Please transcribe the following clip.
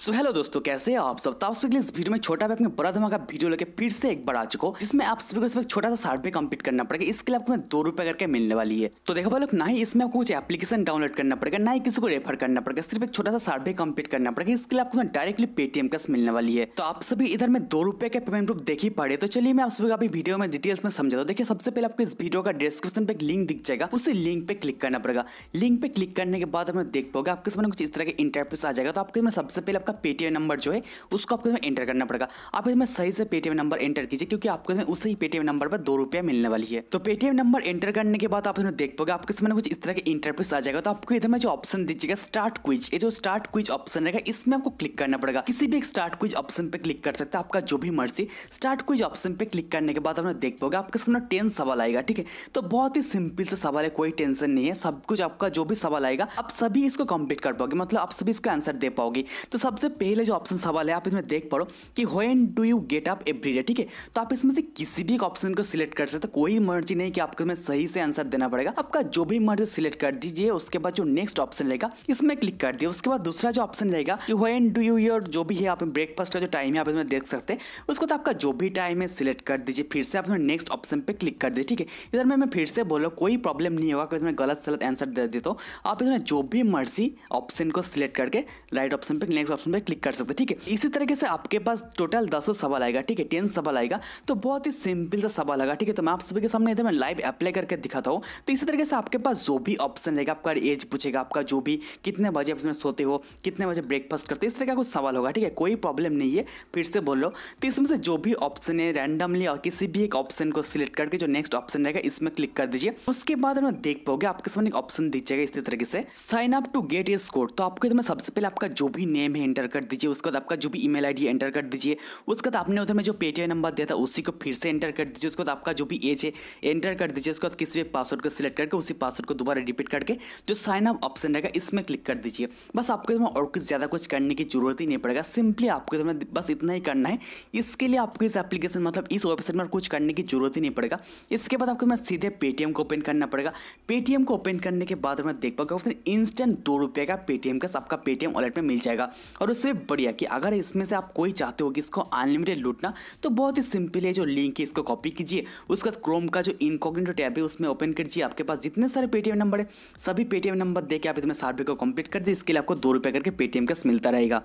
सो so, hello दोस्तों कैसे हैं आप सब तो आप सबके इस वीडियो में छोटा भाई अपने बड़ा धमाका वीडियो लेके फिर से एक बार आ चुका जिसमें आप सभी को सिर्फ छोटा सा साठ में कंप्लीट करना पड़ेगा इसके लिए आपको दो रुपए करके मिलने वाली है तो देखो भाई लोग ना ही इसमें आपको कुछ एप्लीकेशन डाउनलोड करना पड़ेगा ना ही किसी को रेफर करना पड़ेगा सिर्फ एक छोटा सा साठ में कम्पीट करना पड़ेगा इसके लिए आपको डायरेक्टली पेटीएम कस मिलने वाली है तो आप सभी इधर में दो रुपए के पेमेंट प्रूफ देख ही पड़े तो चलिए मैं आप सभी अभी वीडियो में डिटेल्स में समझा दो देखिए सबसे पहले आपको इस वीडियो का डिस्क्रिप्शन पे एक लिंक दिख जाएगा उसी लिंक पे क्लिक करना पड़ेगा लिंक पे क्लिक करने के बाद हमें देख पाओगे आपके सामने कुछ इस तरह के इंटरप्रेस आ जाएगा तो आपके सबसे पहले आपका पेटीएम नंबर जो है उसको आपको इसमें एंटर करना पड़ेगा आप इसमें सही से पेटीएम नंबर एंटर कीजिए क्योंकि आपको इसमें उसी पेटीएम नंबर पर दो रुपया मिलने वाली है तो पेटीएम नंबर एंटर करने के बाद आप इसमें देख पाओगे आपके सामने कुछ इस तरह के इंटरफेस आ जाएगा तो आपको इधर में जो ऑप्शन दीजिएगा स्टार्ट क्विज ये जो स्टार्ट क्विज ऑप्शन रहेगा इसमें आपको क्लिक करना पड़ेगा किसी भी एक स्टार्ट क्विज ऑप्शन पे क्लिक कर सकते हैं आपका जो भी मर्जी स्टार्ट क्विज ऑप्शन पे क्लिक करने के बाद आपने देख पाओगे आपके सामने टेन सवाल आएगा ठीक है तो बहुत ही सिंपल से सवाल है कोई टेंशन नहीं है सब कुछ आपका जो भी सवाल आएगा आप सभी इसको कंप्लीट कर पाओगे मतलब आप सभी इसको आंसर दे पाओगे तो सब सबसे पहले जो ऑप्शन सवाल है आप इसमें देख पड़ो कि when do you get up every day ठीक है तो आप इसमें से किसी भी ऑप्शन को सिलेक्ट कर सकते कोई मर्जी नहीं कि आपको इसमें सही से आंसर देना पड़ेगा आपका जो भी मर्जी सिलेक्ट कर दीजिए उसके बाद जो नेक्स्ट ऑप्शन रहेगा इसमें क्लिक कर दिए उसके बाद दूसरा जो ऑप्शन रहेगा कि वेन डू यू योर जो भी है आप ब्रेकफास्ट का जो टाइम है आप इसमें देख सकते हैं उसको तो आपका जो भी टाइम है सिलेक्ट कर दीजिए फिर से आप नेक्स्ट ऑप्शन पर क्लिक कर दीजिए ठीक है इधर में मैं फिर से बोलो कोई प्रॉब्लम नहीं होगा कोई गलत सलत आंसर दे देता हूँ आप इसमें जो भी मर्जी ऑप्शन को सिलेक्ट करके राइट ऑप्शन पर नेक्स्ट ऑप्शन ऑप्शन पर क्लिक कर सकते हैं ठीक है इसी तरीके से आपके पास टोटल दस सवाल आएगा ठीक है टेन सवाल आएगा तो बहुत ही सिंपल सा सवाल आएगा ठीक है तो मैं आप सभी के सामने इधर मैं लाइव अप्लाई करके दिखाता हूँ तो इसी तरीके से आपके पास जो भी ऑप्शन रहेगा आपका एज पूछेगा आपका जो भी कितने बजे आप सोते हो कितने बजे ब्रेकफास्ट करते हो इस तरह का कुछ सवाल होगा ठीक है कोई प्रॉब्लम नहीं है फिर से बोल लो तो इसमें से जो भी ऑप्शन है रैंडमली और किसी भी एक ऑप्शन को सिलेक्ट करके जो नेक्स्ट ऑप्शन रहेगा इसमें क्लिक कर दीजिए उसके बाद में देख पाओगे आपके सामने एक ऑप्शन दीजिएगा इसी तरीके से sign up to get a score तो आपको सबसे पहले आपका जो भी नेम है एंटर कर दीजिए उसके बाद आपका जो भी ईमेल आईडी एंटर कर दीजिए उसके बाद आपने उधर में जो पेटीएम नंबर दिया था उसी को फिर से एंटर कर दीजिए उसके बाद आपका जो भी एज है एंटर कर दीजिए उसके बाद किसी भी पासवर्ड को सिलेक्ट करके उसी पासवर्ड को दोबारा रिपीट करके जो साइन अप ऑप्शन रहेगा इसमें क्लिक कर दीजिए बस आपको इसमें और कुछ ज़्यादा कुछ करने की जरूरत ही नहीं पड़ेगा सिंपली आपको इसमें बस इतना ही करना है इसके लिए आपको इस एप्लीकेशन मतलब इस वेबसाइट में कुछ करने की जरूरत ही नहीं पड़ेगा इसके बाद आपको मैं सीधे पेटीएम को ओपन करना पड़ेगा पेटीएम को ओपन करने के बाद मैं देख पाऊंगा इंस्टेंट दो रुपये का पेटीएम का सबका पेटीएम वॉलेट में मिल जाएगा और और उससे बढ़िया कि अगर इसमें से आप कोई चाहते हो कि इसको अनलिमिटेड लूटना तो बहुत ही सिंपल है जो लिंक है इसको कॉपी कीजिए उसके बाद क्रोम का जो इनकॉग्नेटो टैब है उसमें ओपन कीजिए आपके पास जितने सारे पेटीएम नंबर है सभी पेटीएम नंबर देके आप इसमें सारे को कंप्लीट कर दिए इसके लिए आपको दो रुपये करके पेटीएम का मिलता रहेगा